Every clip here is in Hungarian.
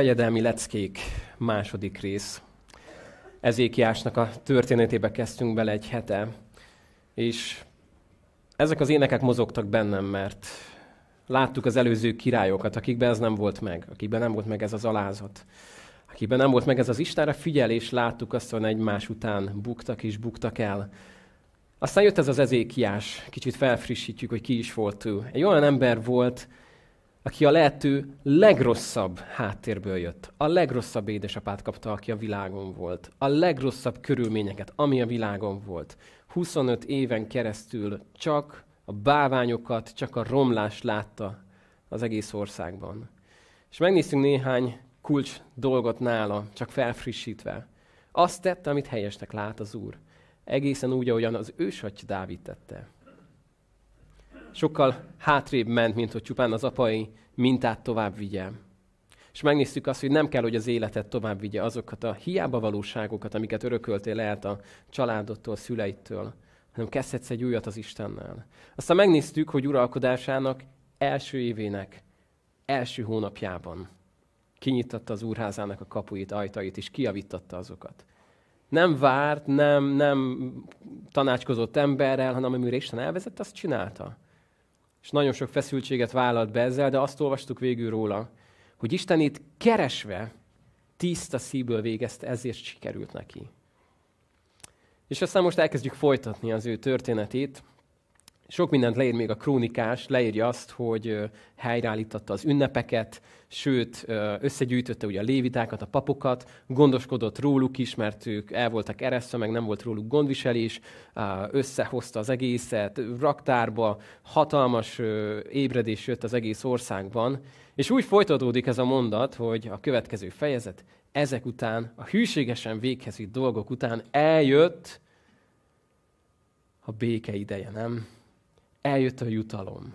Fejedelmi leckék, második rész. Ezékiásnak a történetébe kezdtünk bele egy hete, és ezek az énekek mozogtak bennem, mert láttuk az előző királyokat, akikben ez nem volt meg, akikben nem volt meg ez az alázat, akikben nem volt meg ez az Istenre figyelés, láttuk azt, hogy egymás után buktak és buktak el. Aztán jött ez az ezékiás, kicsit felfrissítjük, hogy ki is volt ő. Egy olyan ember volt, aki a lehető legrosszabb háttérből jött, a legrosszabb édesapát kapta, aki a világon volt, a legrosszabb körülményeket, ami a világon volt. 25 éven keresztül csak a báványokat, csak a romlást látta az egész országban. És megnéztünk néhány kulcs dolgot nála, csak felfrissítve. Azt tette, amit helyesnek lát az Úr. Egészen úgy, ahogyan az ősaty Dávid tette sokkal hátrébb ment, mint hogy csupán az apai mintát tovább vigye. És megnéztük azt, hogy nem kell, hogy az életet tovább vigye azokat a hiába valóságokat, amiket örököltél lehet a családodtól, szüleittől, hanem kezdhetsz egy újat az Istennel. Aztán megnéztük, hogy uralkodásának első évének, első hónapjában kinyitatta az úrházának a kapuit, ajtait, és kiavítatta azokat. Nem várt, nem, nem tanácskozott emberrel, hanem amire Isten elvezett, azt csinálta és nagyon sok feszültséget vállalt be ezzel, de azt olvastuk végül róla, hogy Isten itt keresve tiszta szívből végezte, ezért sikerült neki. És aztán most elkezdjük folytatni az ő történetét, sok mindent leír még a krónikás, leírja azt, hogy helyreállította az ünnepeket, sőt, összegyűjtötte ugye a lévitákat, a papokat, gondoskodott róluk is, mert ők el voltak eresztve, meg nem volt róluk gondviselés, összehozta az egészet, raktárba, hatalmas ébredés jött az egész országban, és úgy folytatódik ez a mondat, hogy a következő fejezet, ezek után, a hűségesen véghez dolgok után eljött a béke ideje, nem? eljött a jutalom.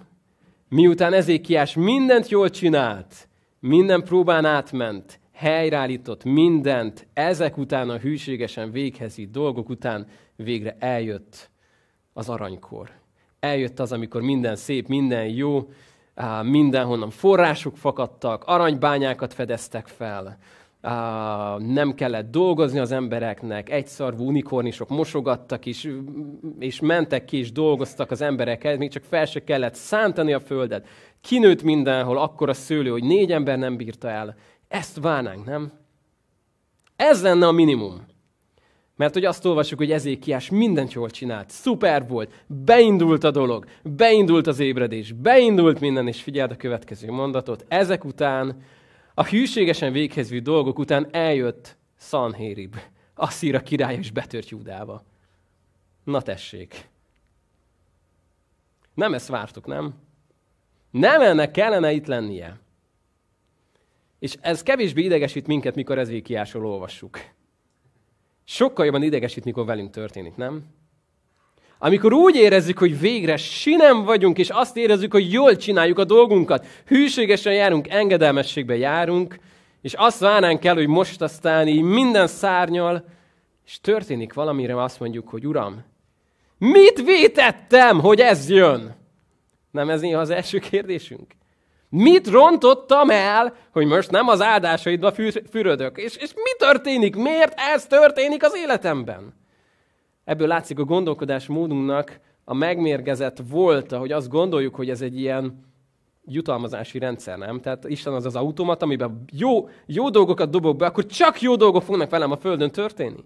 Miután Ezékiás mindent jól csinált, minden próbán átment, helyreállított mindent, ezek után a hűségesen véghezít dolgok után végre eljött az aranykor. Eljött az, amikor minden szép, minden jó, mindenhonnan források fakadtak, aranybányákat fedeztek fel, Uh, nem kellett dolgozni az embereknek, egyszarvú unikornisok mosogattak is, és mentek ki, és dolgoztak az emberek, még csak fel se kellett szántani a földet. Kinőtt mindenhol akkor a szőlő, hogy négy ember nem bírta el. Ezt várnánk, nem? Ez lenne a minimum. Mert hogy azt olvasjuk, hogy Ezékiás mindent jól csinált, szuper volt, beindult a dolog, beindult az ébredés, beindult minden, és figyeld a következő mondatot. Ezek után a hűségesen véghez dolgok után eljött Sanhérib, szíra király és betört Júdába. Na tessék. Nem ezt vártuk, nem? Nem ennek kellene itt lennie. És ez kevésbé idegesít minket, mikor végkiásról olvassuk. Sokkal jobban idegesít, mikor velünk történik, nem? Amikor úgy érezzük, hogy végre sinem vagyunk, és azt érezzük, hogy jól csináljuk a dolgunkat, hűségesen járunk, engedelmességbe járunk, és azt várnánk el, hogy most aztán így minden szárnyal, és történik valamire, azt mondjuk, hogy Uram, mit vétettem, hogy ez jön? Nem ez néha az első kérdésünk? Mit rontottam el, hogy most nem az áldásaidba fürödök? És, és mi történik? Miért ez történik az életemben? Ebből látszik a gondolkodás módunknak a megmérgezett volt, hogy azt gondoljuk, hogy ez egy ilyen jutalmazási rendszer, nem? Tehát Isten az az automat, amiben jó, jó dolgokat dobok be, akkor csak jó dolgok fognak velem a Földön történni.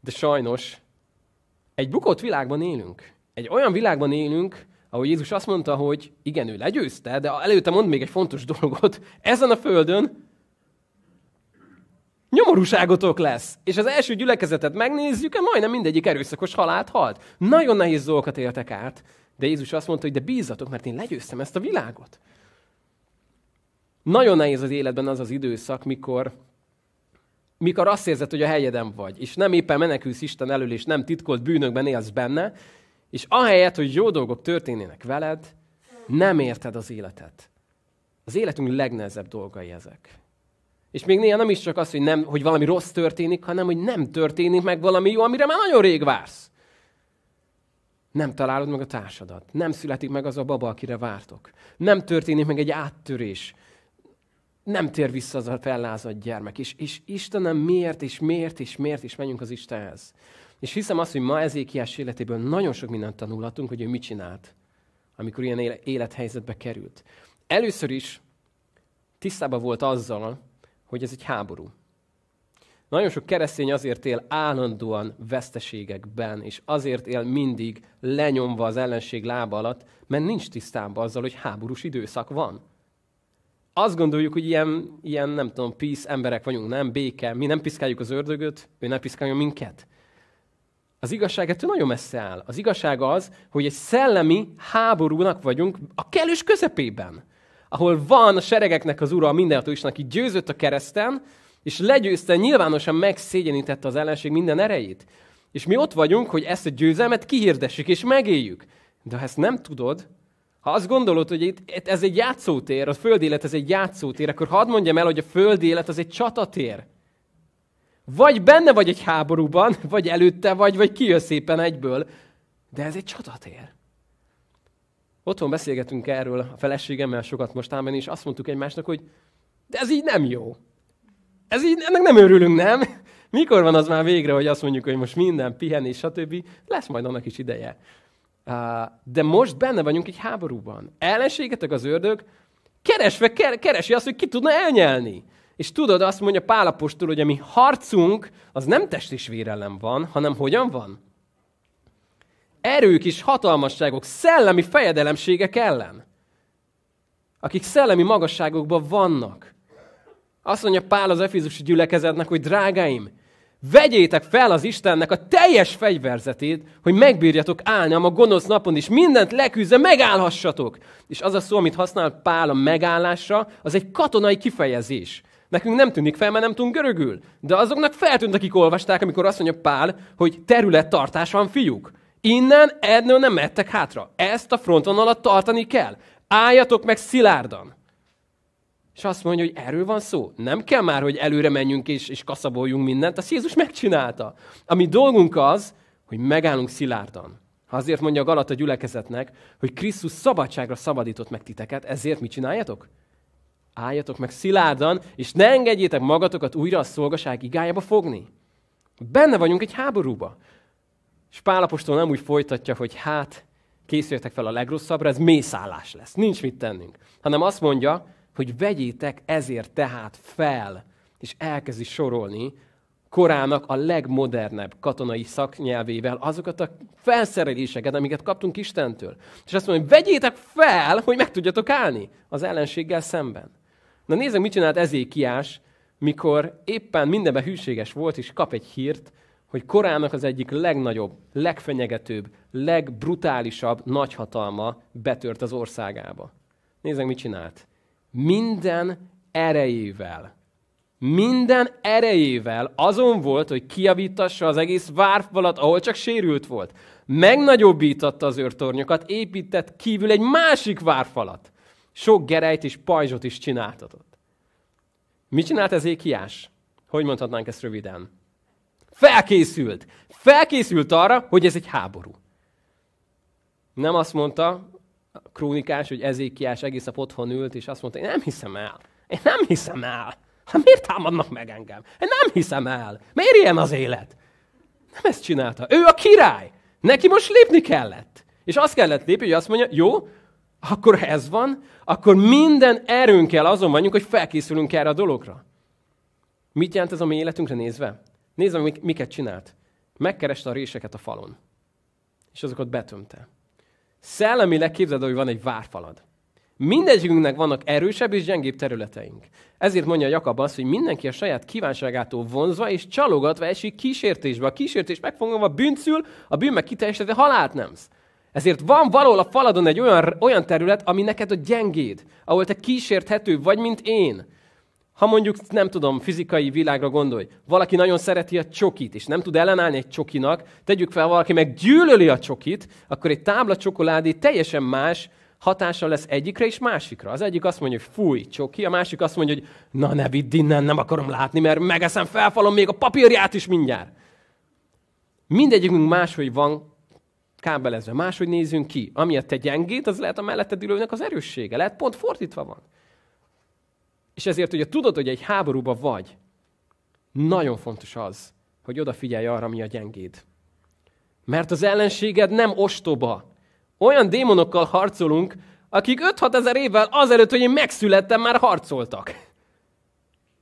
De sajnos egy bukott világban élünk. Egy olyan világban élünk, ahol Jézus azt mondta, hogy igen, ő legyőzte, de előtte mond még egy fontos dolgot. Ezen a Földön nyomorúságotok lesz. És az első gyülekezetet megnézzük, majdnem mindegyik erőszakos halált halt. Nagyon nehéz dolgokat éltek át, de Jézus azt mondta, hogy de bízzatok, mert én legyőztem ezt a világot. Nagyon nehéz az életben az az időszak, mikor, mikor azt érzed, hogy a helyeden vagy, és nem éppen menekülsz Isten elől, és nem titkolt bűnökben élsz benne, és ahelyett, hogy jó dolgok történnének veled, nem érted az életet. Az életünk legnehezebb dolgai ezek. És még néha nem is csak az, hogy, nem, hogy valami rossz történik, hanem hogy nem történik meg valami jó, amire már nagyon rég vársz. Nem találod meg a társadat. Nem születik meg az a baba, akire vártok. Nem történik meg egy áttörés. Nem tér vissza az a fellázadt gyermek. És, és Istenem, miért, és miért, és miért is menjünk az Istenhez? És hiszem azt, hogy ma Ezékiás életéből nagyon sok mindent tanulhatunk, hogy ő mit csinált, amikor ilyen élethelyzetbe került. Először is tisztában volt azzal, hogy ez egy háború. Nagyon sok keresztény azért él állandóan veszteségekben, és azért él mindig lenyomva az ellenség lába alatt, mert nincs tisztában azzal, hogy háborús időszak van. Azt gondoljuk, hogy ilyen, ilyen nem tudom, peace emberek vagyunk, nem, béke, mi nem piszkáljuk az ördögöt, ő nem piszkálja minket. Az igazság ettől nagyon messze áll. Az igazság az, hogy egy szellemi háborúnak vagyunk a kellős közepében ahol van a seregeknek az ura, a mindenható is, aki győzött a kereszten, és legyőzte, nyilvánosan megszégyenítette az ellenség minden erejét. És mi ott vagyunk, hogy ezt a győzelmet kihirdessük és megéljük. De ha ezt nem tudod, ha azt gondolod, hogy itt, ez egy játszótér, a élet ez egy játszótér, akkor hadd mondjam el, hogy a földi élet az egy csatatér. Vagy benne vagy egy háborúban, vagy előtte vagy, vagy kijössz éppen egyből. De ez egy csatatér. Otthon beszélgetünk erről a feleségemmel sokat mostában, és azt mondtuk egymásnak, hogy de ez így nem jó. Ez így, ennek nem örülünk, nem? Mikor van az már végre, hogy azt mondjuk, hogy most minden pihenés, stb. Lesz majd annak is ideje. De most benne vagyunk egy háborúban. Ellenségetek az ördög, keresve keresi azt, hogy ki tudna elnyelni. És tudod, azt mondja Pálapostól, hogy a mi harcunk, az nem test és vér van, hanem hogyan van? erők és hatalmasságok, szellemi fejedelemségek ellen, akik szellemi magasságokban vannak. Azt mondja Pál az Efizusi gyülekezetnek, hogy drágáim, vegyétek fel az Istennek a teljes fegyverzetét, hogy megbírjatok állni a gonosz napon is, mindent leküzze, megállhassatok. És az a szó, amit használ Pál a megállásra, az egy katonai kifejezés. Nekünk nem tűnik fel, mert nem tudunk görögül. De azoknak feltűnt, akik olvasták, amikor azt mondja Pál, hogy területtartás van fiúk. Innen ennél nem mehettek hátra. Ezt a frontvonalat tartani kell. Álljatok meg szilárdan. És azt mondja, hogy erről van szó. Nem kell már, hogy előre menjünk és, és kaszaboljunk mindent. Azt Jézus megcsinálta. A mi dolgunk az, hogy megállunk szilárdan. Azért mondja a Galata gyülekezetnek, hogy Krisztus szabadságra szabadított meg titeket, ezért mit csináljatok? Álljatok meg szilárdan, és ne engedjétek magatokat újra a szolgaság igájába fogni. Benne vagyunk egy háborúba. És Pálapostól nem úgy folytatja, hogy hát készüljetek fel a legrosszabbra, ez mészállás lesz, nincs mit tennünk. Hanem azt mondja, hogy vegyétek ezért tehát fel, és elkezdi sorolni korának a legmodernebb katonai szaknyelvével azokat a felszereléseket, amiket kaptunk Istentől. És azt mondja, hogy vegyétek fel, hogy meg tudjatok állni az ellenséggel szemben. Na nézzük, mit csinált Ezékiás, mikor éppen mindenben hűséges volt, és kap egy hírt, hogy korának az egyik legnagyobb, legfenyegetőbb, legbrutálisabb nagyhatalma betört az országába. Nézzük, mit csinált. Minden erejével, minden erejével azon volt, hogy kiavítassa az egész várfalat, ahol csak sérült volt. Megnagyobbította az őrtornyokat, épített kívül egy másik várfalat. Sok gerejt és pajzsot is csináltatott. Mit csinált ez Ékiás? Hogy mondhatnánk ezt röviden? Felkészült. Felkészült arra, hogy ez egy háború. Nem azt mondta a krónikás, hogy ezékiás egész nap otthon ült, és azt mondta, én nem hiszem el. Én nem hiszem el. Hát miért támadnak meg engem? Én nem hiszem el. Miért ilyen az élet? Nem ezt csinálta. Ő a király. Neki most lépni kellett. És azt kellett lépni, hogy azt mondja, jó, akkor ha ez van, akkor minden erőnkkel azon vagyunk, hogy felkészülünk erre a dologra. Mit jelent ez a mi életünkre nézve? Nézd meg, miket csinált. Megkereste a réseket a falon, és azokat betömte. Szellemileg képzeld, hogy van egy várfalad. Mindegyikünknek vannak erősebb és gyengébb területeink. Ezért mondja Jakab azt, hogy mindenki a saját kívánságától vonzva és csalogatva esik kísértésbe. A kísértés megfogva bűncül, a bűn meg kiteljesítve halált nemz. Ezért van valahol a faladon egy olyan, olyan terület, ami neked a gyengéd, ahol te kísérthető vagy, mint én. Ha mondjuk, nem tudom, fizikai világra gondolj, valaki nagyon szereti a csokit, és nem tud ellenállni egy csokinak, tegyük fel, valaki meg gyűlöli a csokit, akkor egy tábla csokoládé teljesen más hatása lesz egyikre és másikra. Az egyik azt mondja, hogy fúj, csoki, a másik azt mondja, hogy na ne vidd innen, nem akarom látni, mert megeszem, felfalom még a papírját is mindjárt. Mindegyikünk máshogy van kábelezve, máshogy nézünk ki. Ami a te gyengét, az lehet a melletted ülőnek az erőssége. Lehet pont fordítva van. És ezért ugye tudod, hogy egy háborúban vagy, nagyon fontos az, hogy odafigyelj arra, mi a gyengéd. Mert az ellenséged nem ostoba. Olyan démonokkal harcolunk, akik 5-6 ezer évvel azelőtt, hogy én megszülettem, már harcoltak.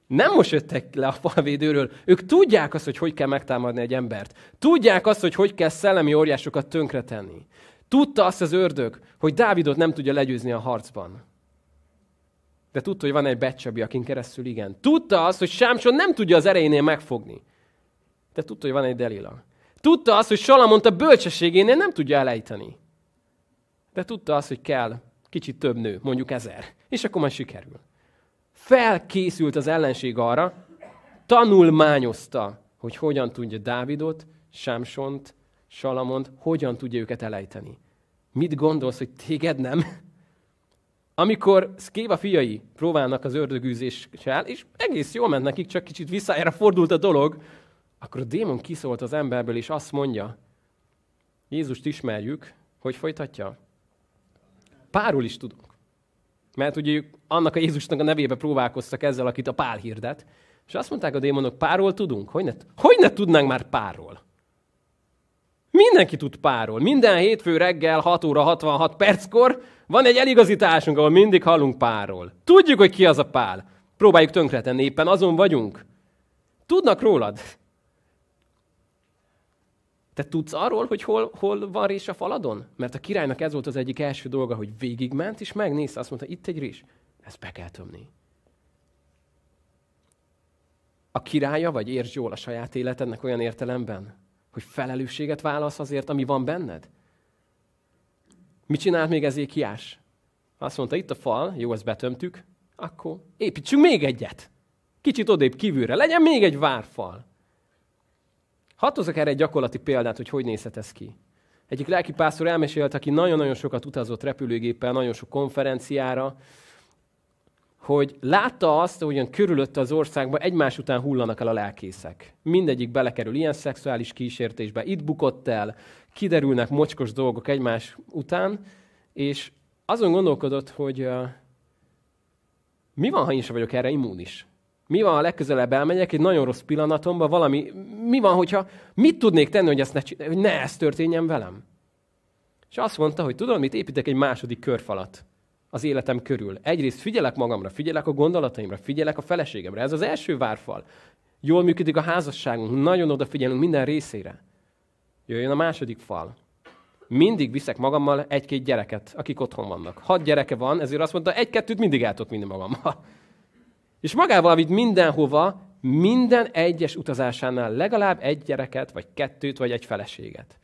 Nem most jöttek le a falvédőről. Ők tudják azt, hogy hogy kell megtámadni egy embert. Tudják azt, hogy hogy kell szellemi óriásokat tönkretenni. Tudta azt az ördög, hogy Dávidot nem tudja legyőzni a harcban. De tudta, hogy van egy Becsabi, akin keresztül igen. Tudta azt, hogy Sámson nem tudja az erejénél megfogni. De tudta, hogy van egy Delila. Tudta azt, hogy Salamont a bölcsességénél nem tudja elejteni. De tudta azt, hogy kell kicsit több nő, mondjuk ezer. És akkor majd sikerül. Felkészült az ellenség arra, tanulmányozta, hogy hogyan tudja Dávidot, Sámsont, Salamont, hogyan tudja őket elejteni. Mit gondolsz, hogy téged nem? amikor Szkéva fiai próbálnak az ördögűzéssel, és egész jól ment nekik, csak kicsit erre fordult a dolog, akkor a démon kiszólt az emberből, és azt mondja, Jézust ismerjük, hogy folytatja? Párul is tudunk. Mert ugye annak a Jézusnak a nevébe próbálkoztak ezzel, akit a pál hirdet. És azt mondták a démonok, párról tudunk? Hogy ne, hogy ne tudnánk már párról? Mindenki tud párról. Minden hétfő reggel 6 óra 66 perckor van egy eligazításunk, ahol mindig hallunk párról. Tudjuk, hogy ki az a pál. Próbáljuk tönkretenni, éppen azon vagyunk. Tudnak rólad. Te tudsz arról, hogy hol, hol van rés a faladon? Mert a királynak ez volt az egyik első dolga, hogy végigment, és megnézte, azt mondta, itt egy rés. Ezt be kell tömni. A királya, vagy értsd jól a saját életednek olyan értelemben, hogy felelősséget válasz azért, ami van benned? Mit csinált még kiás? Azt mondta, itt a fal, jó, ezt betömtük, akkor építsünk még egyet. Kicsit odébb kívülre, legyen még egy várfal. Hatozok erre egy gyakorlati példát, hogy hogy nézhet ez ki. Egyik lelkipásztor elmesélte, aki nagyon-nagyon sokat utazott repülőgéppel, nagyon sok konferenciára, hogy látta azt, hogy körülötte az országban egymás után hullanak el a lelkészek. Mindegyik belekerül ilyen szexuális kísértésbe, itt bukott el, kiderülnek mocskos dolgok egymás után, és azon gondolkodott, hogy uh, mi van, ha én sem vagyok erre immunis? Mi van, ha legközelebb elmegyek egy nagyon rossz pillanatomban valami, mi van, hogyha, mit tudnék tenni, hogy, ezt ne, hogy ne ez történjen velem? És azt mondta, hogy tudod mit, építek egy második körfalat az életem körül. Egyrészt figyelek magamra, figyelek a gondolataimra, figyelek a feleségemre. Ez az első várfal. Jól működik a házasságunk, nagyon odafigyelünk minden részére. Jöjjön a második fal. Mindig viszek magammal egy-két gyereket, akik otthon vannak. Hat gyereke van, ezért azt mondta, egy-kettőt mindig el tudok magammal. És magával vitt mindenhova, minden egyes utazásánál legalább egy gyereket, vagy kettőt, vagy egy feleséget.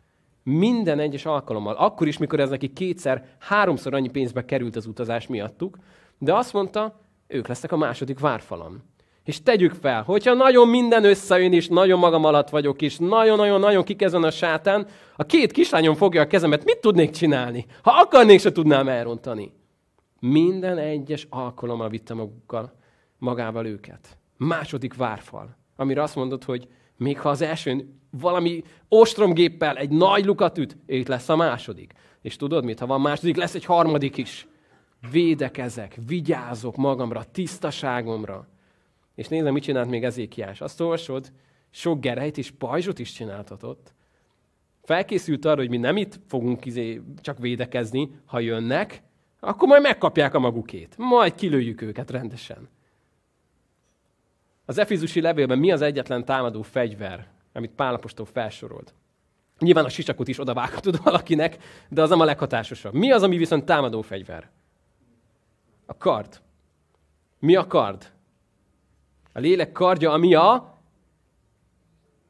Minden egyes alkalommal. Akkor is, mikor ez neki kétszer, háromszor annyi pénzbe került az utazás miattuk, de azt mondta, ők lesznek a második várfalam. És tegyük fel, hogyha nagyon minden összejön, és nagyon magam alatt vagyok, és nagyon-nagyon-nagyon kikezen a sátán, a két kislányom fogja a kezemet, mit tudnék csinálni? Ha akarnék, se tudnám elrontani. Minden egyes alkalommal vitte magukkal, magával őket. Második várfal, amire azt mondod, hogy még ha az elsőn valami ostromgéppel egy nagy lukat üt, itt lesz a második. És tudod mit, ha van második, lesz egy harmadik is. Védekezek, vigyázok magamra, tisztaságomra. És nézem, mit csinált még Ezékiás. Azt olvasod, sok gerejt és pajzsot is csináltatott. Felkészült arra, hogy mi nem itt fogunk izé csak védekezni, ha jönnek, akkor majd megkapják a magukét. Majd kilőjük őket rendesen. Az Efizusi levélben mi az egyetlen támadó fegyver, amit Pálapostól felsorolt. Nyilván a sisakot is odavághatod valakinek, de az nem a leghatásosabb. Mi az, ami viszont támadó fegyver? A kard. Mi a kard? A lélek kardja, ami a...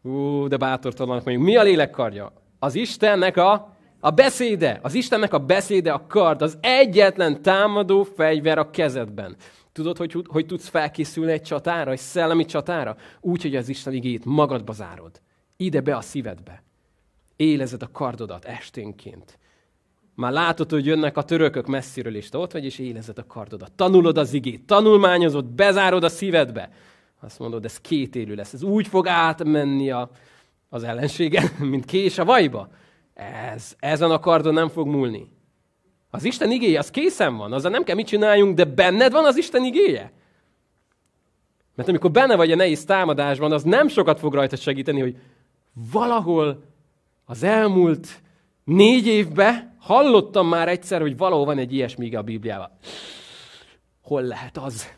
Ú, de bátortalanak mondjuk. Mi a lélek kardja? Az Istennek a... A beszéde, az Istennek a beszéde, a kard, az egyetlen támadó fegyver a kezedben. Tudod, hogy, hogy tudsz felkészülni egy csatára, egy szellemi csatára? Úgy, hogy az Isten igét magadba zárod. Ide be a szívedbe. Élezed a kardodat esténként. Már látod, hogy jönnek a törökök messziről, és te ott vagy, és élezed a kardodat. Tanulod az igét, tanulmányozod, bezárod a szívedbe. Azt mondod, ez két élő lesz. Ez úgy fog átmenni a, az ellenségen, mint kés a vajba. Ez, ezen a kardon nem fog múlni. Az Isten igéje, az készen van, azzal nem kell mit csináljunk, de benned van az Isten igéje. Mert amikor benne vagy a nehéz támadásban, az nem sokat fog rajta segíteni, hogy valahol az elmúlt négy évben hallottam már egyszer, hogy valahol van egy ilyesmi a Bibliában. Hol lehet az?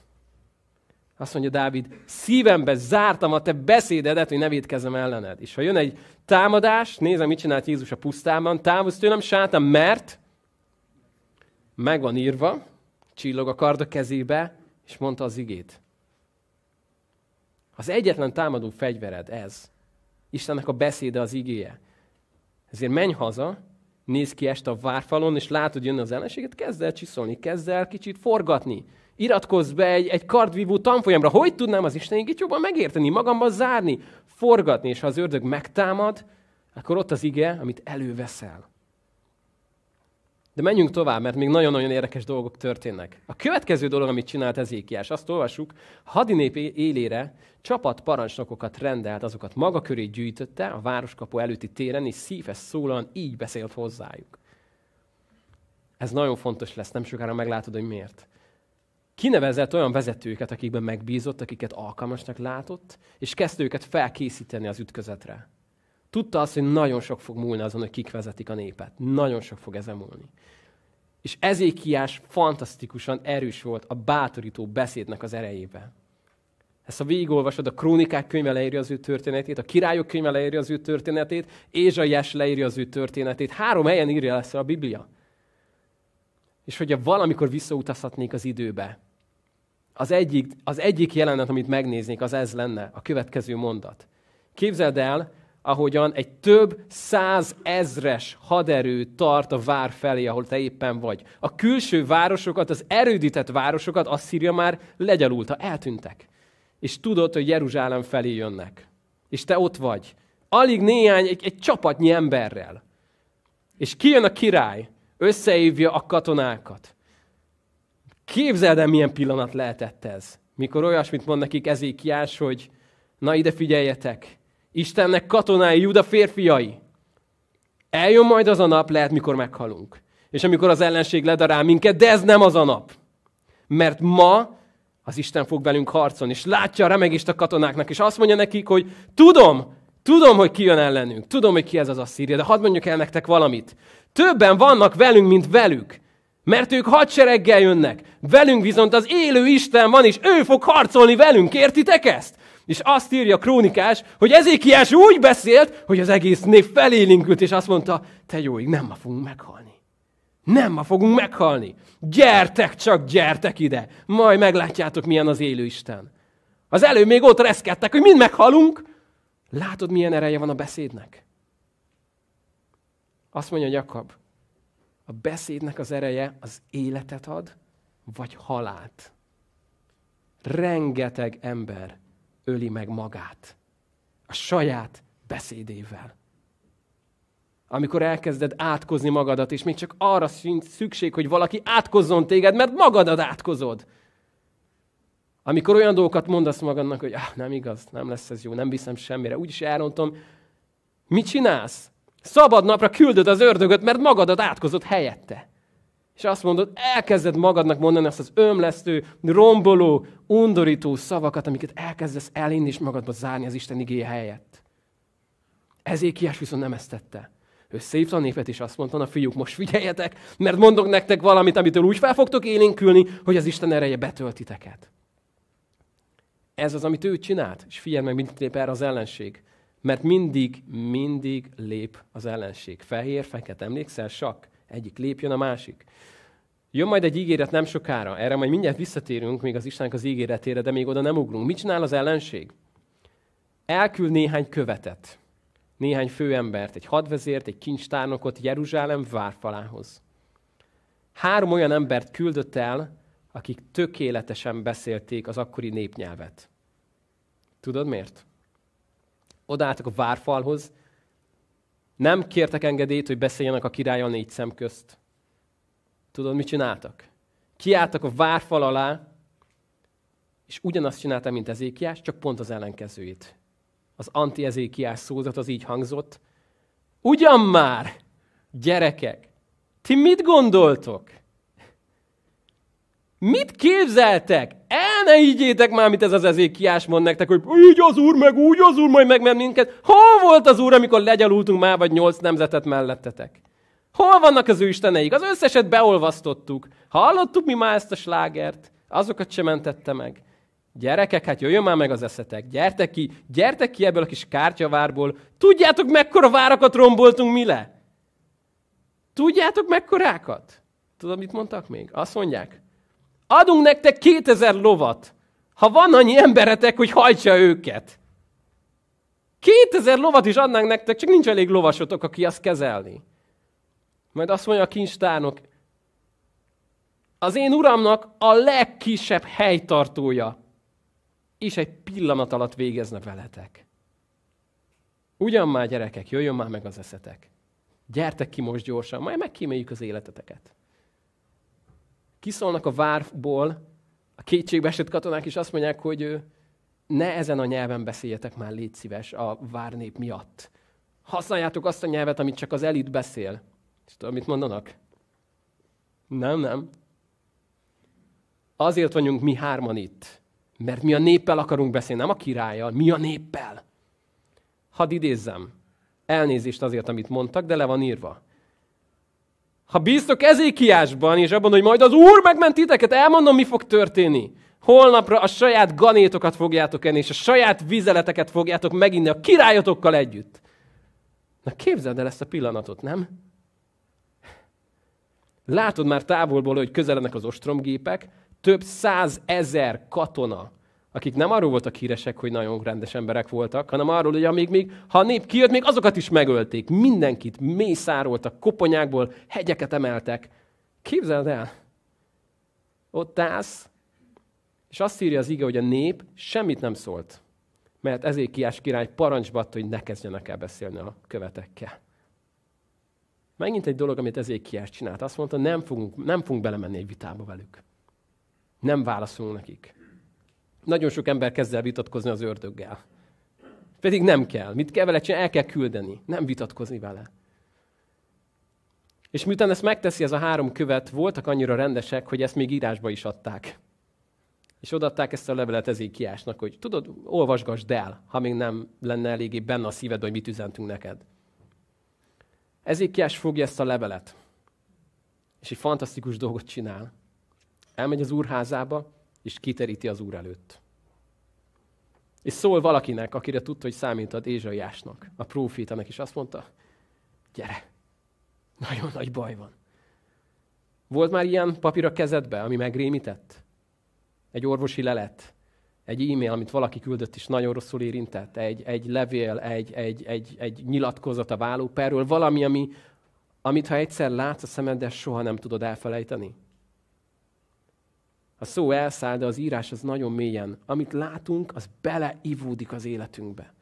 Azt mondja Dávid, szívembe zártam a te beszédedet, hogy ne védkezem ellened. És ha jön egy támadás, nézem, mit csinált Jézus a pusztában, távozz tőlem, sátán, mert meg van írva, csillog a kard a kezébe, és mondta az igét. Az egyetlen támadó fegyvered ez. Istennek a beszéde az igéje. Ezért menj haza, nézd ki este a várfalon, és látod, jön az ellenséget, kezd el csiszolni, kezd el kicsit forgatni. Iratkozz be egy, egy kardvívó tanfolyamra. Hogy tudnám az Isten igét jobban megérteni, magamba zárni, forgatni, és ha az ördög megtámad, akkor ott az ige, amit előveszel. De menjünk tovább, mert még nagyon-nagyon érdekes dolgok történnek. A következő dolog, amit csinált Ezékiás, azt olvassuk, hadinép élére csapat parancsnokokat rendelt, azokat maga köré gyűjtötte a városkapu előtti téren, és szíves szólan így beszélt hozzájuk. Ez nagyon fontos lesz, nem sokára meglátod, hogy miért. Kinevezett olyan vezetőket, akikben megbízott, akiket alkalmasnak látott, és kezdte őket felkészíteni az ütközetre. Tudta azt, hogy nagyon sok fog múlni azon, hogy kik vezetik a népet. Nagyon sok fog ezen múlni. És Ezékiás fantasztikusan erős volt a bátorító beszédnek az erejében. Ezt a végigolvasod, a krónikák könyve leírja az ő történetét, a királyok könyve leírja az ő történetét, jes leírja az ő történetét. Három helyen írja lesz a Biblia. És hogyha valamikor visszautazhatnék az időbe, az egyik, az egyik jelenet, amit megnéznék, az ez lenne, a következő mondat. Képzeld el, ahogyan egy több százezres haderő tart a vár felé, ahol te éppen vagy. A külső városokat, az erődített városokat Asszíria már legyalulta, eltűntek. És tudod, hogy Jeruzsálem felé jönnek. És te ott vagy. Alig néhány, egy, egy csapatnyi emberrel. És kijön a király, összeívja a katonákat. Képzeld el, milyen pillanat lehetett ez, mikor olyasmit mond nekik Ezékiás, hogy na ide figyeljetek, Istennek katonái, Júda férfiai. Eljön majd az a nap, lehet, mikor meghalunk. És amikor az ellenség ledarál minket, de ez nem az a nap. Mert ma az Isten fog velünk harcolni, és látja a remegést a katonáknak, és azt mondja nekik, hogy tudom, tudom, hogy ki jön ellenünk, tudom, hogy ki ez az asszíria, de hadd mondjuk el nektek valamit. Többen vannak velünk, mint velük, mert ők hadsereggel jönnek. Velünk viszont az élő Isten van, és ő fog harcolni velünk, értitek ezt? És azt írja a krónikás, hogy Ezékiás úgy beszélt, hogy az egész nép felélinkült, és azt mondta, te jó, nem ma fogunk meghalni. Nem ma fogunk meghalni. Gyertek csak, gyertek ide. Majd meglátjátok, milyen az élő Isten. Az elő még ott reszkedtek, hogy mind meghalunk. Látod, milyen ereje van a beszédnek? Azt mondja Jakab, a beszédnek az ereje az életet ad, vagy halált. Rengeteg ember öli meg magát. A saját beszédével. Amikor elkezded átkozni magadat, és még csak arra szükség, hogy valaki átkozzon téged, mert magadat átkozod. Amikor olyan dolgokat mondasz magadnak, hogy ah, nem igaz, nem lesz ez jó, nem viszem semmire, úgyis elrontom, mit csinálsz? Szabad napra küldöd az ördögöt, mert magadat átkozott helyette. És azt mondod, elkezded magadnak mondani azt az ömlesztő, romboló, undorító szavakat, amiket elkezdesz elinni és magadba zárni az Isten igéje helyett. Ezékiás viszont nem ezt tette. Ő szép a népet, és azt mondta, a fiúk, most figyeljetek, mert mondok nektek valamit, amitől úgy fel fogtok élénkülni, hogy az Isten ereje betöltiteket. Ez az, amit ő csinált, és figyelj meg, mint lép erre az ellenség. Mert mindig, mindig lép az ellenség. Fehér, fekete, emlékszel, sakk. Egyik jön a másik. Jön majd egy ígéret nem sokára, erre majd mindjárt visszatérünk még az Istennek az ígéretére, de még oda nem ugrunk. Mit csinál az ellenség? Elküld néhány követet, néhány főembert, egy hadvezért, egy kincstárnokot Jeruzsálem várfalához. Három olyan embert küldött el, akik tökéletesen beszélték az akkori népnyelvet. Tudod miért? Odálltak a várfalhoz, nem kértek engedélyt, hogy beszéljenek a a négy szem közt. Tudod, mit csináltak? Kiálltak a várfal alá, és ugyanazt csináltam, mint Ezékiás, csak pont az ellenkezőjét. Az anti-Ezékiás szózat az így hangzott. Ugyan már, gyerekek, ti mit gondoltok? Mit képzeltek? El ne higgyétek már, mit ez az ezékiás mond nektek, hogy így az úr, meg úgy az úr, majd megmen minket. Hol volt az úr, amikor legyalultunk már vagy nyolc nemzetet mellettetek? Hol vannak az ő isteneik? Az összeset beolvasztottuk. Hallottuk mi már ezt a slágert? Azokat sem mentette meg. Gyerekek, hát jöjjön már meg az eszetek. Gyertek ki, gyertek ki ebből a kis kártyavárból. Tudjátok, mekkora várakat romboltunk mi le? Tudjátok, mekkorákat? Tudod, mit mondtak még? Azt mondják, Adunk nektek 2000 lovat, ha van annyi emberetek, hogy hajtsa őket. 2000 lovat is adnánk nektek, csak nincs elég lovasotok, aki azt kezelni. Majd azt mondja a kincstárnok, az én uramnak a legkisebb helytartója és egy pillanat alatt végezne veletek. Ugyan már, gyerekek, jöjjön már meg az eszetek. Gyertek ki most gyorsan, majd megkíméljük az életeteket kiszólnak a várból a kétségbeesett katonák, is. azt mondják, hogy ne ezen a nyelven beszéljetek már, légy szíves, a várnép miatt. Használjátok azt a nyelvet, amit csak az elit beszél. És tudom, mit mondanak? Nem, nem. Azért vagyunk mi hárman itt, mert mi a néppel akarunk beszélni, nem a királlyal, mi a néppel. Hadd idézzem. Elnézést azért, amit mondtak, de le van írva. Ha bíztok Ezékiásban, és abban, hogy majd az Úr megment titeket, elmondom, mi fog történni. Holnapra a saját ganétokat fogjátok enni, és a saját vizeleteket fogjátok meginni a királyotokkal együtt. Na képzeld el ezt a pillanatot, nem? Látod már távolból, hogy közelednek az ostromgépek, több százezer katona akik nem arról voltak híresek, hogy nagyon rendes emberek voltak, hanem arról, hogy amíg még, ha a nép kijött, még azokat is megölték. Mindenkit mészároltak, koponyákból hegyeket emeltek. Képzeld el! Ott állsz, és azt írja az ige, hogy a nép semmit nem szólt. Mert ezért Kiás király parancsba adta, hogy ne kezdjenek el beszélni a követekkel. Megint egy dolog, amit ezért Kiás csinált. Azt mondta, nem fogunk, nem fogunk belemenni egy vitába velük. Nem válaszolunk nekik nagyon sok ember kezd el vitatkozni az ördöggel. Pedig nem kell. Mit kell vele csinálni? El kell küldeni. Nem vitatkozni vele. És miután ezt megteszi ez a három követ, voltak annyira rendesek, hogy ezt még írásba is adták. És odaadták ezt a levelet Ezékiásnak, hogy tudod, olvasgasd el, ha még nem lenne eléggé benne a szíved, hogy mit üzentünk neked. Ezékiás fogja ezt a levelet, és egy fantasztikus dolgot csinál. Elmegy az úrházába, és kiteríti az Úr előtt. És szól valakinek, akire tudta, hogy számítad Ézsaiásnak, a prófétának, és azt mondta, gyere, nagyon nagy baj van. Volt már ilyen papír a kezedbe, ami megrémített? Egy orvosi lelet, egy e-mail, amit valaki küldött, és nagyon rosszul érintett, egy, egy levél, egy, egy, egy, egy nyilatkozat a vállóperről, valami, ami, amit ha egyszer látsz a szemed de soha nem tudod elfelejteni. A szó elszáll, de az írás az nagyon mélyen. Amit látunk, az beleivódik az életünkbe.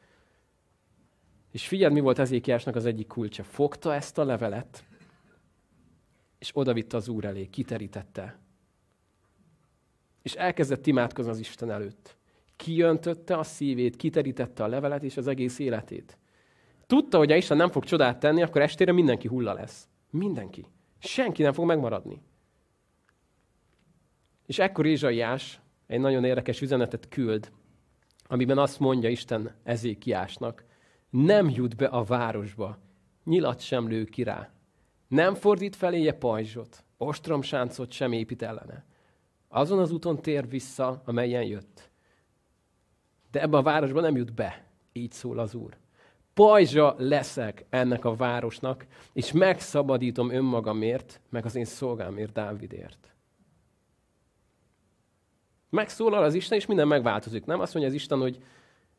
És figyeld, mi volt Ezékiásnak az egyik kulcsa. Fogta ezt a levelet, és odavitte az Úr elé, kiterítette. És elkezdett imádkozni az Isten előtt. Kijöntötte a szívét, kiterítette a levelet és az egész életét. Tudta, hogy ha Isten nem fog csodát tenni, akkor estére mindenki hulla lesz. Mindenki. Senki nem fog megmaradni. És ekkor Ézsaiás egy nagyon érdekes üzenetet küld, amiben azt mondja Isten ezékiásnak, nem jut be a városba, nyilat sem lő ki rá. Nem fordít feléje pajzsot, ostromsáncot sem épít ellene. Azon az úton tér vissza, amelyen jött. De ebbe a városba nem jut be, így szól az Úr. Pajzsa leszek ennek a városnak, és megszabadítom önmagamért, meg az én szolgámért, Dávidért. Megszólal az Isten, és minden megváltozik. Nem azt mondja az Isten, hogy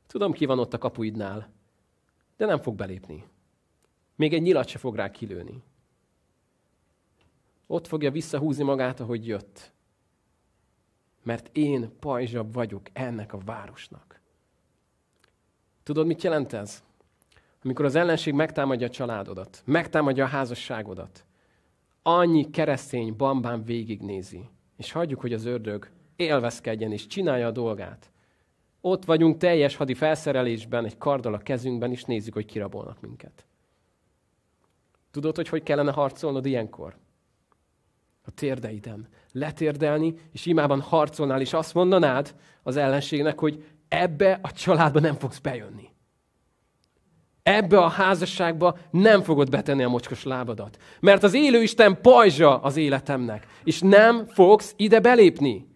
tudom, ki van ott a kapuidnál, de nem fog belépni. Még egy nyilat se fog rá kilőni. Ott fogja visszahúzni magát, ahogy jött. Mert én pajzsabb vagyok ennek a városnak. Tudod, mit jelent ez? Amikor az ellenség megtámadja a családodat, megtámadja a házasságodat, annyi keresztény bambán végignézi, és hagyjuk, hogy az ördög élvezkedjen és csinálja a dolgát. Ott vagyunk teljes hadi felszerelésben, egy karddal a kezünkben, és nézzük, hogy kirabolnak minket. Tudod, hogy hogy kellene harcolnod ilyenkor? A térdeiden. Letérdelni, és imában harcolnál, és azt mondanád az ellenségnek, hogy ebbe a családba nem fogsz bejönni. Ebbe a házasságba nem fogod betenni a mocskos lábadat. Mert az élő Isten pajzsa az életemnek, és nem fogsz ide belépni.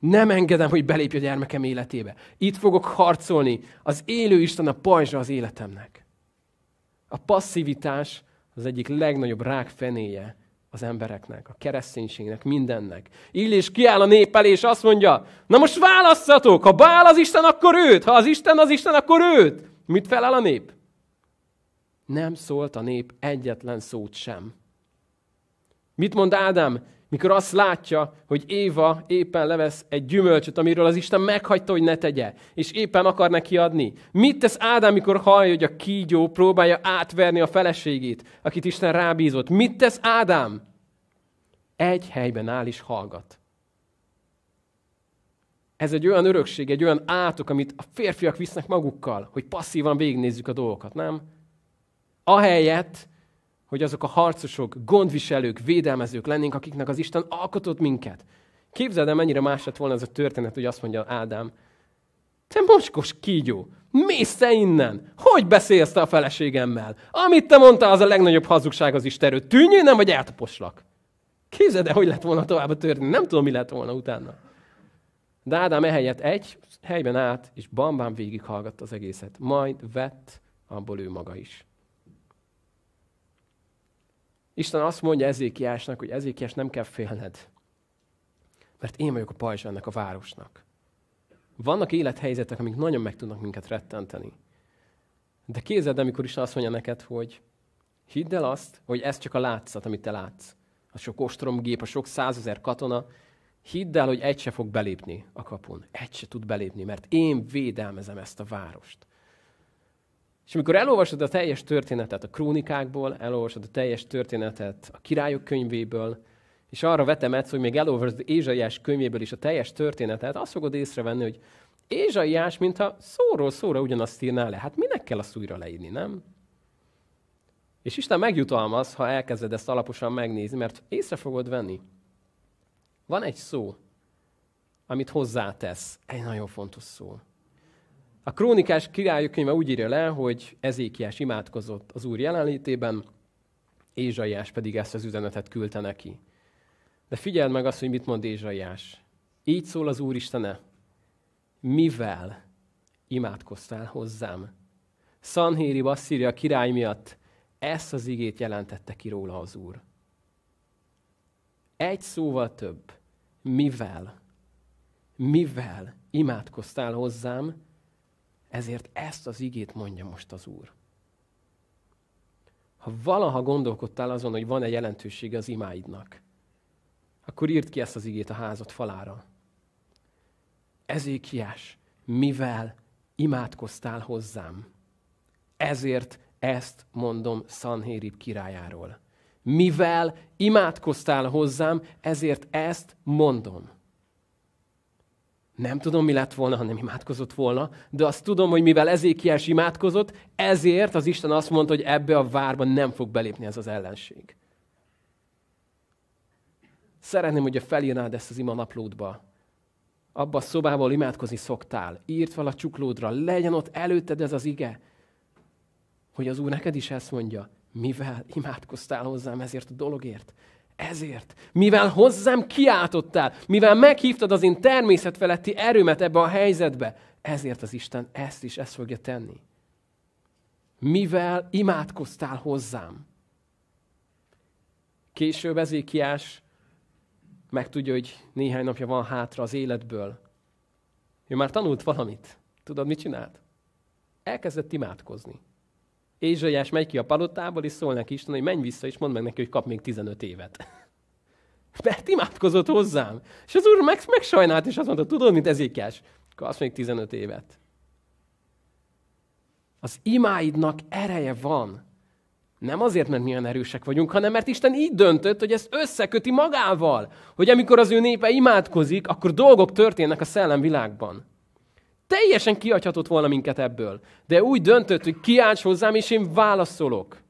Nem engedem, hogy belépj a gyermekem életébe. Itt fogok harcolni. Az élő Isten a pajzsa az életemnek. A passzivitás az egyik legnagyobb rákfenéje az embereknek, a kereszténységnek, mindennek. Illés kiáll a nép elé, és azt mondja, na most válasszatok, ha Bál az Isten, akkor őt, ha az Isten az Isten, akkor őt. Mit felel a nép? Nem szólt a nép egyetlen szót sem. Mit mond Ádám? mikor azt látja, hogy Éva éppen levesz egy gyümölcsöt, amiről az Isten meghagyta, hogy ne tegye, és éppen akar neki adni. Mit tesz Ádám, mikor hallja, hogy a kígyó próbálja átverni a feleségét, akit Isten rábízott? Mit tesz Ádám? Egy helyben áll és hallgat. Ez egy olyan örökség, egy olyan átok, amit a férfiak visznek magukkal, hogy passzívan végignézzük a dolgokat, nem? Ahelyett, hogy azok a harcosok, gondviselők, védelmezők lennénk, akiknek az Isten alkotott minket. Képzeld el, mennyire más lett volna ez a történet, hogy azt mondja Ádám, te mocskos kígyó, mész te innen! Hogy beszélsz te a feleségemmel? Amit te mondtál, az a legnagyobb hazugság az Istenről. Tűnj nem vagy eltaposlak. Képzeld el, hogy lett volna tovább a történet. Nem tudom, mi lett volna utána. De Ádám ehelyett egy helyben állt, és bambán végighallgatta az egészet. Majd vett abból ő maga is. Isten azt mondja Ezékiásnak, hogy Ezékiás nem kell félned, mert én vagyok a pajzs ennek a városnak. Vannak élethelyzetek, amik nagyon meg tudnak minket rettenteni. De képzeld, amikor Isten azt mondja neked, hogy hidd el azt, hogy ez csak a látszat, amit te látsz. A sok ostromgép, a sok százezer katona, hidd el, hogy egy se fog belépni a kapun. Egy se tud belépni, mert én védelmezem ezt a várost. És amikor elolvasod a teljes történetet a krónikákból, elolvasod a teljes történetet a királyok könyvéből, és arra vetemedsz, hogy még elolvasod Ézsaiás könyvéből is a teljes történetet, azt fogod észrevenni, hogy Ézsaiás, mintha szóról szóra ugyanazt írná le. Hát minek kell azt újra leírni, nem? És Isten megjutalmaz, ha elkezded ezt alaposan megnézni, mert észre fogod venni. Van egy szó, amit hozzátesz, egy nagyon fontos szó. A krónikás királyok könyve úgy írja le, hogy Ezékiás imádkozott az úr jelenlétében, Ézsaiás pedig ezt az üzenetet küldte neki. De figyeld meg azt, hogy mit mond Ézsaiás. Így szól az Úr Istene. Mivel imádkoztál hozzám? Sanhérib a király miatt ezt az igét jelentette ki róla az Úr. Egy szóval több. Mivel? Mivel imádkoztál hozzám? Ezért ezt az igét mondja most az Úr. Ha valaha gondolkodtál azon, hogy van-e jelentősége az imáidnak, akkor írd ki ezt az igét a házad falára. Ezékiás, mivel imádkoztál hozzám, ezért ezt mondom Sanhérib királyáról. Mivel imádkoztál hozzám, ezért ezt mondom. Nem tudom, mi lett volna, ha nem imádkozott volna, de azt tudom, hogy mivel Ezékiás imádkozott, ezért az Isten azt mondta, hogy ebbe a várban nem fog belépni ez az ellenség. Szeretném, hogyha felírnád ezt az ima naplódba. Abba a szobával imádkozni szoktál. Írd fel a csuklódra, legyen ott előtted ez az ige. Hogy az Úr neked is ezt mondja, mivel imádkoztál hozzám ezért a dologért ezért, mivel hozzám kiáltottál, mivel meghívtad az én természet feletti erőmet ebbe a helyzetbe, ezért az Isten ezt is ezt fogja tenni. Mivel imádkoztál hozzám. Később Ezékiás megtudja, hogy néhány napja van hátra az életből. Ő már tanult valamit. Tudod, mit csinált? Elkezdett imádkozni. Ézsaiás megy ki a palotából, és szól neki Isten, hogy menj vissza, és mondd meg neki, hogy kap még 15 évet. Mert imádkozott hozzám. És az úr meg, megsajnált, és azt mondta, tudod, mint ezékes, kapsz még 15 évet. Az imáidnak ereje van. Nem azért, mert milyen erősek vagyunk, hanem mert Isten így döntött, hogy ezt összeköti magával. Hogy amikor az ő népe imádkozik, akkor dolgok történnek a szellemvilágban teljesen kiadhatott volna minket ebből. De úgy döntött, hogy kiálts hozzám, és én válaszolok.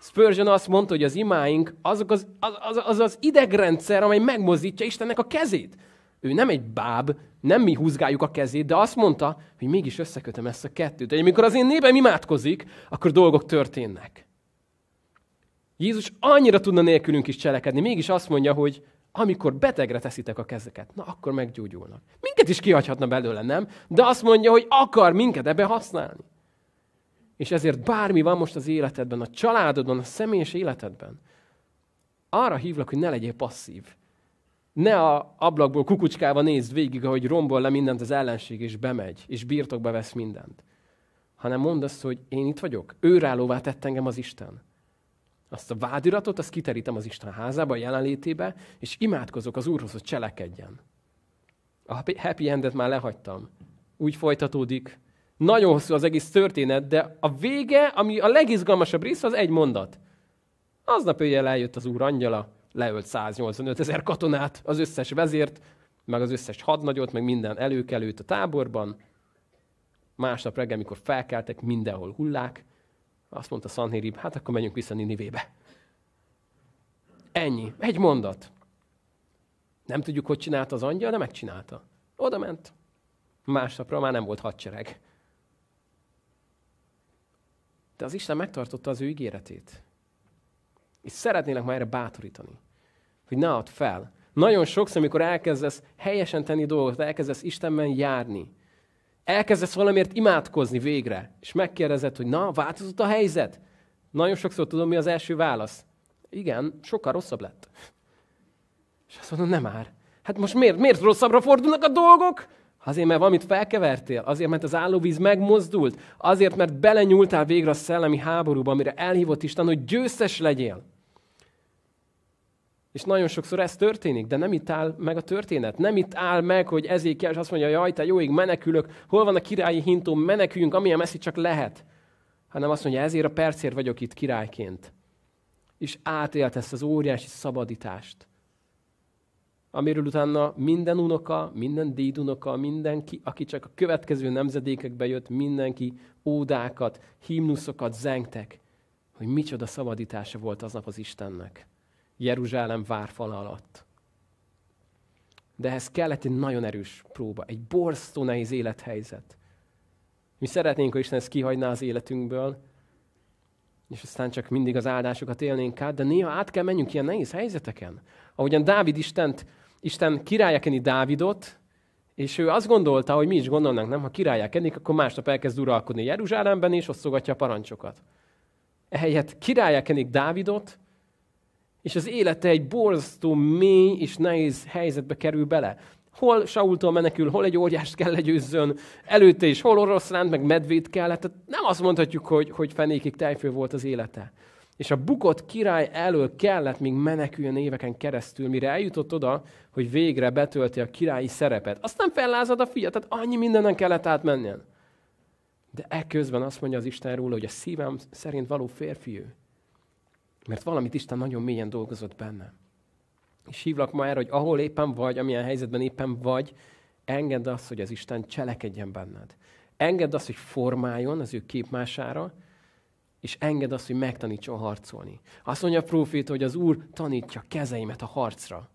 Spurgeon azt mondta, hogy az imáink azok az, az, az, az, az idegrendszer, amely megmozdítja Istennek a kezét. Ő nem egy báb, nem mi húzgáljuk a kezét, de azt mondta, hogy mégis összekötöm ezt a kettőt. Hogy amikor az én nébem imádkozik, akkor dolgok történnek. Jézus annyira tudna nélkülünk is cselekedni, mégis azt mondja, hogy amikor betegre teszitek a kezeket, na akkor meggyógyulnak. Minket is kihagyhatna belőle, nem? De azt mondja, hogy akar minket ebbe használni. És ezért bármi van most az életedben, a családodban, a személyes életedben, arra hívlak, hogy ne legyél passzív. Ne a ablakból kukucskába nézd végig, ahogy rombol le mindent az ellenség, és bemegy, és birtokba vesz mindent. Hanem mondd azt, hogy én itt vagyok, őrállóvá tett engem az Isten azt a vádiratot, azt kiterítem az Isten házába, a jelenlétébe, és imádkozok az Úrhoz, hogy cselekedjen. A happy endet már lehagytam. Úgy folytatódik. Nagyon hosszú az egész történet, de a vége, ami a legizgalmasabb része, az egy mondat. Aznap éjjel eljött az úr angyala, leölt 185 ezer katonát, az összes vezért, meg az összes hadnagyot, meg minden előkelőt a táborban. Másnap reggel, mikor felkeltek, mindenhol hullák, azt mondta Sanhérib, hát akkor menjünk vissza Ninivébe. Ennyi. Egy mondat. Nem tudjuk, hogy csinálta az angyal, de megcsinálta. Oda ment. Másnapra már nem volt hadsereg. De az Isten megtartotta az ő ígéretét. És szeretnélek már erre bátorítani, hogy ne add fel. Nagyon sokszor, amikor elkezdesz helyesen tenni dolgot, elkezdesz Istenben járni, Elkezdesz valamiért imádkozni végre, és megkérdezed, hogy na, változott a helyzet? Nagyon sokszor tudom, mi az első válasz. Igen, sokkal rosszabb lett. És azt mondom, nem már. Hát most miért, miért rosszabbra fordulnak a dolgok? Azért, mert valamit felkevertél, azért, mert az állóvíz megmozdult, azért, mert belenyúltál végre a szellemi háborúba, amire elhívott Isten, hogy győztes legyél. És nagyon sokszor ez történik, de nem itt áll meg a történet. Nem itt áll meg, hogy ezékiel, és azt mondja, jaj, te jóig menekülök, hol van a királyi hintó, meneküljünk, amilyen messzi csak lehet. Hanem azt mondja, ezért a percért vagyok itt királyként. És átélt ezt az óriási szabadítást, amiről utána minden unoka, minden dédunoka, mindenki, aki csak a következő nemzedékekbe jött, mindenki ódákat, himnuszokat zengtek, hogy micsoda szabadítása volt aznap az Istennek. Jeruzsálem várfala alatt. De ehhez kellett egy nagyon erős próba, egy borzasztó nehéz élethelyzet. Mi szeretnénk, ha Isten ezt kihagyná az életünkből, és aztán csak mindig az áldásokat élnénk át, de néha át kell menjünk ilyen nehéz helyzeteken. Ahogyan Dávid Istent, Isten királyekeni Dávidot, és ő azt gondolta, hogy mi is gondolnánk, nem? Ha királyákenik, akkor másnap elkezd uralkodni Jeruzsálemben, és osztogatja a parancsokat. Ehelyett királyákenik Dávidot, és az élete egy borzasztó mély és nehéz helyzetbe kerül bele. Hol Saultól menekül, hol egy óriást kell legyőzzön, előtte is hol oroszlánt, meg medvét kell. Hát nem azt mondhatjuk, hogy, hogy fenékig tejfő volt az élete. És a bukott király elől kellett még meneküljön éveken keresztül, mire eljutott oda, hogy végre betölti a királyi szerepet. nem fellázad a fia, tehát annyi mindenen kellett átmenjen. De ekközben azt mondja az Isten róla, hogy a szívem szerint való férfi ő. Mert valamit Isten nagyon mélyen dolgozott benne. És hívlak ma erre, hogy ahol éppen vagy, amilyen helyzetben éppen vagy, engedd azt, hogy az Isten cselekedjen benned. Engedd azt, hogy formáljon az ő képmására, és engedd azt, hogy megtanítson harcolni. Azt mondja a profét, hogy az Úr tanítja kezeimet a harcra.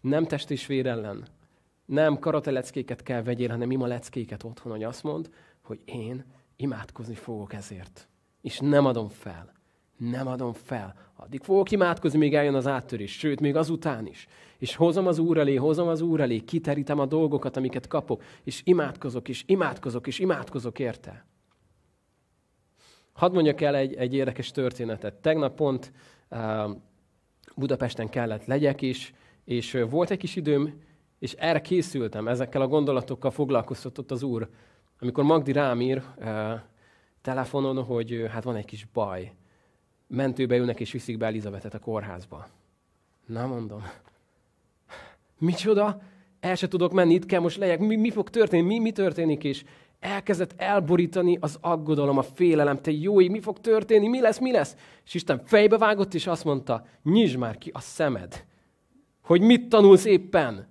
Nem test és vér ellen. Nem karateleckéket kell vegyél, hanem ima leckéket otthon, hogy azt mond, hogy én imádkozni fogok ezért. És nem adom fel. Nem adom fel. Addig fogok imádkozni, még eljön az áttörés, sőt, még azután is. És hozom az Úr elé, hozom az Úr elé, kiterítem a dolgokat, amiket kapok, és imádkozok, és imádkozok, és imádkozok érte. Hadd mondjak el egy, egy érdekes történetet. Tegnap pont uh, Budapesten kellett legyek is, és uh, volt egy kis időm, és erre készültem, ezekkel a gondolatokkal foglalkoztatott az Úr. Amikor Magdi rám ír, uh, telefonon, hogy hát van egy kis baj. Mentőbe ülnek és viszik be Elizabetet a kórházba. Na mondom. Micsoda? El se tudok menni, itt kell most legyek. Mi, mi fog történni? Mi, mi történik? És elkezdett elborítani az aggodalom, a félelem. Te jó ég, mi fog történni? Mi lesz? Mi lesz? És Isten fejbe vágott, és azt mondta, nyisd már ki a szemed, hogy mit tanulsz éppen.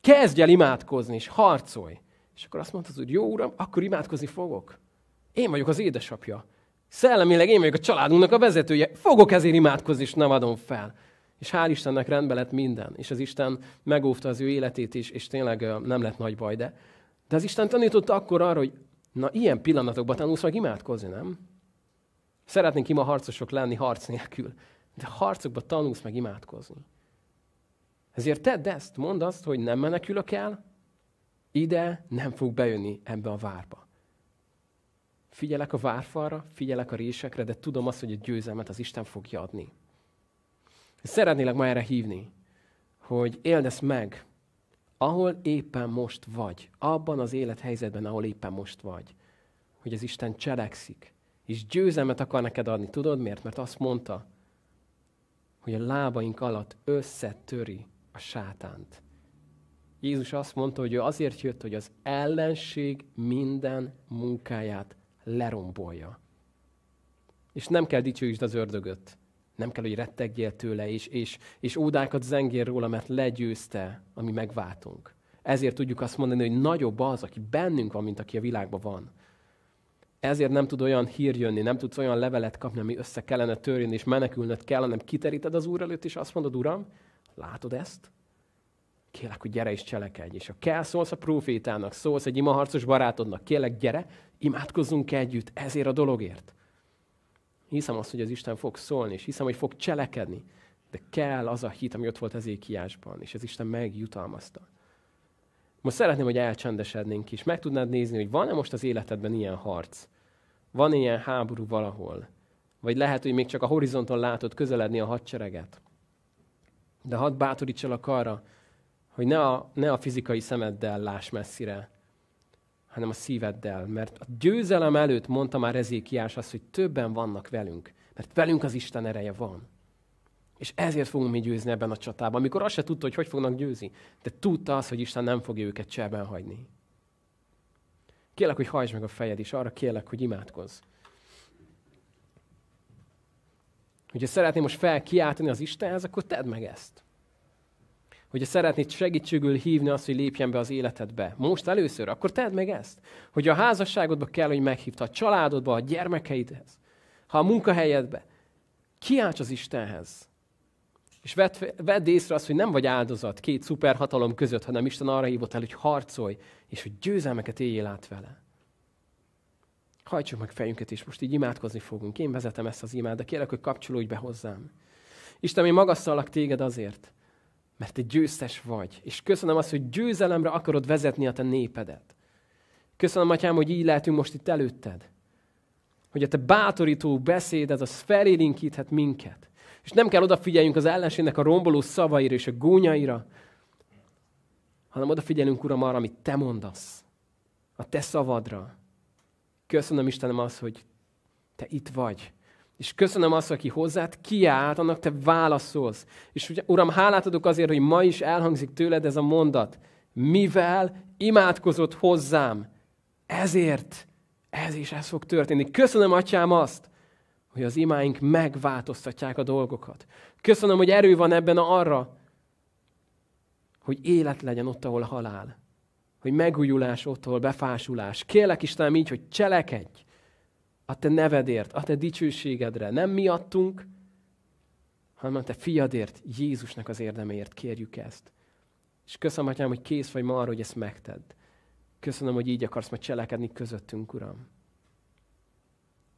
Kezdj el imádkozni, és harcolj. És akkor azt mondta, hogy jó uram, akkor imádkozni fogok. Én vagyok az édesapja. Szellemileg én vagyok a családunknak a vezetője. Fogok ezért imádkozni, és nem adom fel. És hál' Istennek rendbe lett minden. És az Isten megóvta az ő életét is, és tényleg nem lett nagy baj, de... De az Isten tanította akkor arra, hogy na, ilyen pillanatokban tanulsz meg imádkozni, nem? Szeretnénk ima harcosok lenni harc nélkül, de harcokban tanulsz meg imádkozni. Ezért tedd ezt, mondd azt, hogy nem menekülök el, ide nem fog bejönni ebbe a várba. Figyelek a várfalra, figyelek a résekre, de tudom azt, hogy a győzelmet az Isten fogja adni. Szeretnélek ma erre hívni, hogy ezt meg, ahol éppen most vagy, abban az élethelyzetben, ahol éppen most vagy, hogy az Isten cselekszik, és győzelmet akar neked adni. Tudod miért? Mert azt mondta, hogy a lábaink alatt összetöri a sátánt. Jézus azt mondta, hogy ő azért jött, hogy az ellenség minden munkáját lerombolja. És nem kell dicsőítsd az ördögöt. Nem kell, hogy rettegjél tőle, és, és, és ódákat zengél róla, mert legyőzte, ami megváltunk. Ezért tudjuk azt mondani, hogy nagyobb az, aki bennünk van, mint aki a világban van. Ezért nem tud olyan hír jönni, nem tudsz olyan levelet kapni, ami össze kellene törjön, és menekülnöd kell, hanem kiteríted az Úr előtt, és azt mondod, Uram, látod ezt? kérlek, hogy gyere és cselekedj. És ha kell, szólsz a profétának, szólsz egy imaharcos barátodnak, kérlek, gyere, imádkozzunk együtt ezért a dologért. Hiszem azt, hogy az Isten fog szólni, és hiszem, hogy fog cselekedni. De kell az a hit, ami ott volt az ékiásban, és az Isten megjutalmazta. Most szeretném, hogy elcsendesednénk is. Meg tudnád nézni, hogy van-e most az életedben ilyen harc? Van ilyen háború valahol? Vagy lehet, hogy még csak a horizonton látod közeledni a hadsereget? De hadd bátorítsalak arra, hogy ne a, ne a fizikai szemeddel láss messzire, hanem a szíveddel. Mert a győzelem előtt mondta már Ezékiás azt, hogy többen vannak velünk, mert velünk az Isten ereje van. És ezért fogunk mi győzni ebben a csatában, amikor azt se tudta, hogy hogy fognak győzni, de tudta azt, hogy Isten nem fogja őket cserben hagyni. Kérlek, hogy hajtsd meg a fejed, és arra kérlek, hogy imádkozz. Hogyha szeretném most felkiáltani az Istenhez, akkor tedd meg ezt hogyha szeretnéd segítségül hívni azt, hogy lépjen be az életedbe. Most először, akkor tedd meg ezt. Hogy a házasságodba kell, hogy meghívta, a családodba, a gyermekeidhez, ha a munkahelyedbe. Kiálts az Istenhez. És vedd, vedd észre azt, hogy nem vagy áldozat két szuperhatalom között, hanem Isten arra hívott el, hogy harcolj, és hogy győzelmeket éljél át vele. Hajtsuk meg fejünket, és most így imádkozni fogunk. Én vezetem ezt az imád, de kérlek, hogy kapcsolódj be hozzám. Isten, én magasztalak téged azért, mert te győztes vagy. És köszönöm azt, hogy győzelemre akarod vezetni a te népedet. Köszönöm, Atyám, hogy így lehetünk most itt előtted. Hogy a te bátorító beszéded, az felélinkíthet minket. És nem kell odafigyeljünk az ellenségnek a romboló szavaira és a gúnyaira, hanem odafigyelünk, Uram, arra, amit Te mondasz, a Te szavadra. Köszönöm, Istenem, az, hogy Te itt vagy, és köszönöm azt, aki hozzád kiállt, annak te válaszolsz. És Uram, hálát adok azért, hogy ma is elhangzik tőled ez a mondat. Mivel imádkozott hozzám, ezért ez is ez fog történni. Köszönöm, Atyám, azt, hogy az imáink megváltoztatják a dolgokat. Köszönöm, hogy erő van ebben arra, hogy élet legyen ott, ahol halál. Hogy megújulás ott, ahol befásulás. Kérlek Istenem így, hogy cselekedj, a te nevedért, a te dicsőségedre, nem miattunk, hanem a te fiadért, Jézusnak az érdeméért kérjük ezt. És köszönöm, Atyám, hogy kész vagy ma arra, hogy ezt megted. Köszönöm, hogy így akarsz majd cselekedni közöttünk, Uram.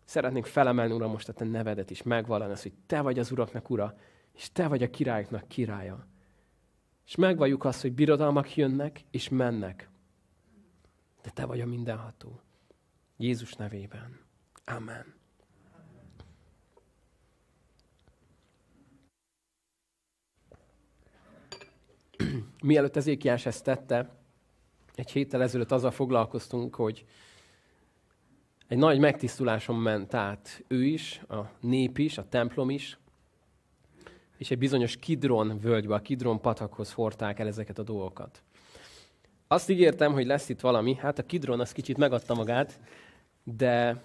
Szeretnénk felemelni, Uram, most a Te nevedet is, megvallani azt, hogy Te vagy az Uraknak Ura, és Te vagy a királyoknak királya. És megvalljuk azt, hogy birodalmak jönnek és mennek. De Te vagy a mindenható. Jézus nevében. Amen. Mielőtt Ezékiás ezt tette, egy héttel ezelőtt azzal foglalkoztunk, hogy egy nagy megtisztuláson ment át ő is, a nép is, a templom is, és egy bizonyos Kidron völgybe, a Kidron patakhoz hordták el ezeket a dolgokat. Azt ígértem, hogy lesz itt valami, hát a Kidron az kicsit megadta magát, de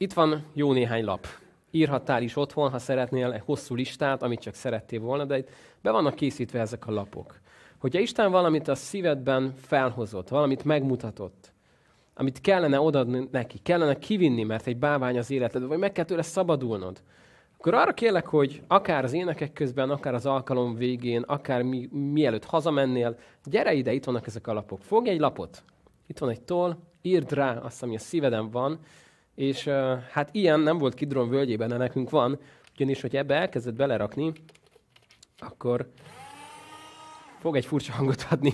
itt van jó néhány lap. Írhattál is otthon, ha szeretnél egy hosszú listát, amit csak szerettél volna, de itt be vannak készítve ezek a lapok. Hogyha Isten valamit a szívedben felhozott, valamit megmutatott, amit kellene odaadni neki, kellene kivinni, mert egy bávány az életed, vagy meg kell tőle szabadulnod, akkor arra kérlek, hogy akár az énekek közben, akár az alkalom végén, akár mi, mielőtt hazamennél, gyere ide, itt vannak ezek a lapok. Fogj egy lapot, itt van egy toll, írd rá azt, ami a szíveden van, és hát ilyen nem volt Kidron völgyében, de nekünk van, ugyanis, hogy ebbe elkezdett belerakni, akkor fog egy furcsa hangot adni,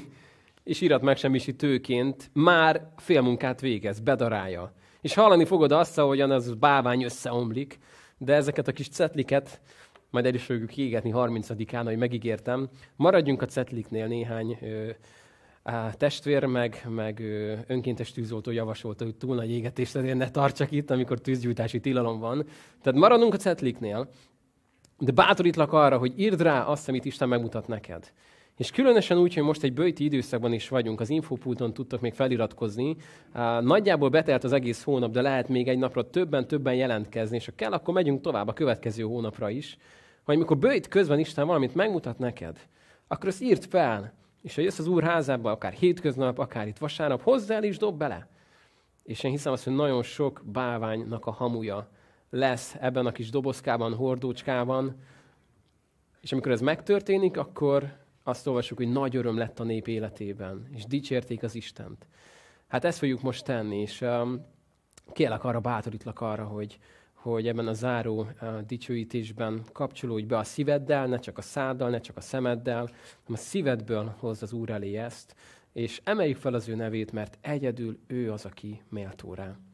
és megsemmisítőként már fél munkát végez, bedarálja. És hallani fogod azt, ahogyan az bávány összeomlik, de ezeket a kis cetliket majd el is fogjuk égetni 30-án, ahogy megígértem. Maradjunk a cetliknél néhány ö, testvér, meg, meg önkéntes tűzoltó javasolta, hogy túl nagy égetést ezért ne tartsak itt, amikor tűzgyújtási tilalom van. Tehát maradunk a cetliknél, de bátorítlak arra, hogy írd rá azt, amit Isten megmutat neked. És különösen úgy, hogy most egy bőti időszakban is vagyunk, az infopulton tudtok még feliratkozni. Nagyjából betelt az egész hónap, de lehet még egy napra többen-többen jelentkezni, és ha kell, akkor megyünk tovább a következő hónapra is. vagy amikor bőjt közben Isten valamit megmutat neked, akkor ezt írd fel, és ha jössz az Úr házába, akár hétköznap, akár itt vasárnap, hozzá és dob bele. És én hiszem azt, hogy nagyon sok báványnak a hamuja lesz ebben a kis dobozkában, hordócskában. És amikor ez megtörténik, akkor azt olvasjuk, hogy nagy öröm lett a nép életében, és dicsérték az Istent. Hát ezt fogjuk most tenni, és um, kérlek arra, bátorítlak arra, hogy, hogy ebben a záró dicsőítésben kapcsolódj be a szíveddel, ne csak a száddal, ne csak a szemeddel, hanem a szívedből hozd az Úr elé ezt, és emeljük fel az ő nevét, mert egyedül ő az, aki méltó rá.